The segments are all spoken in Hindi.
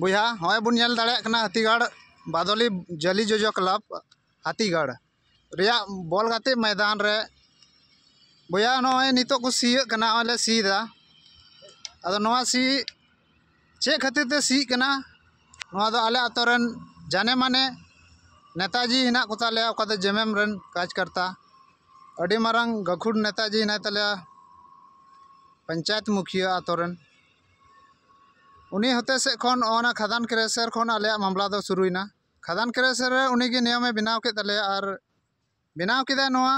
बुझा हमें बन दाड़ा हाथीगढ़ बदली जाली जोजो क्लाब हाथीगढ़ बल गति मैदान रे बुझा नित सीए सीदा अब सी चेक खातिर सीना आलोर जाने माने नेताजी हे को जेमेम रन काजकर्ता अभी मारंग गखुड़ नेताजी हेता पंचायत मुखिया अतोरें उन्हीं हते से खन ओना खदान क्रेशर खन आलिया मामला दो तो शुरुना खदान क्रेशर उन्हीं के नियम बनाव के तले और बनाव किदा नोआ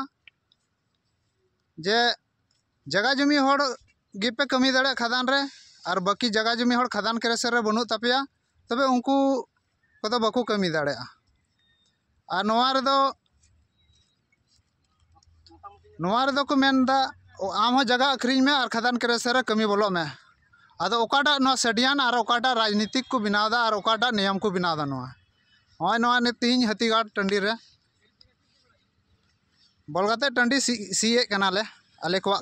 जे जगह जमी होड़ गिपे कमी दड़े खदान रे और बाकी जगह जमी होड़ खदान क्रेशर रे बनू तपया तबे उनको को बाको तो कमी दड़े और नोआ रे दो नोआ दो को मेन दा आम जगह अखरी में और खदान क्रेशर रे कमी बोलो में अदाटा सेडियान और अकाटा राजनीतिक को बनावे और अकाटा नियम को बनावे हाँ तीन हतीघाट टंडी रे बोलते टंडी सी सीए अले को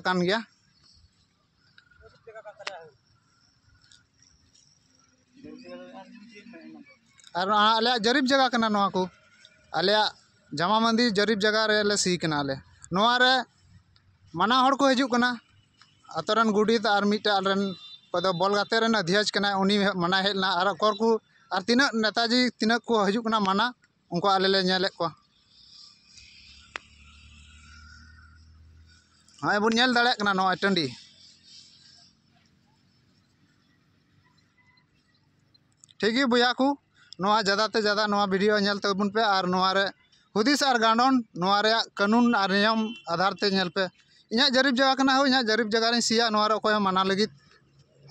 हाँ, अलग जरीब जगह करना को अल जमा मंदिर जरीब जगह रे सीकाले मना हज़ार अतरन गुडित और मिट्टी बल गते अध्यक्ष के मना हेना और अकोर को तीना नेताजी तना को हजुना माना उनको आलेले को हाँ बन दाड़ा नवा टी ठीक बया को ज्यादा से ज्यादा नवा वीडियो नल तबन तो पे और नवे हूद और गांडन नवे कानून और नियम आधार से नलपे इन जरिब जगह हूँ इन जरिब जगह सिया नवा माना लगी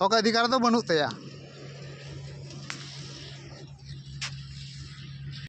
अधिकार तो बनू तया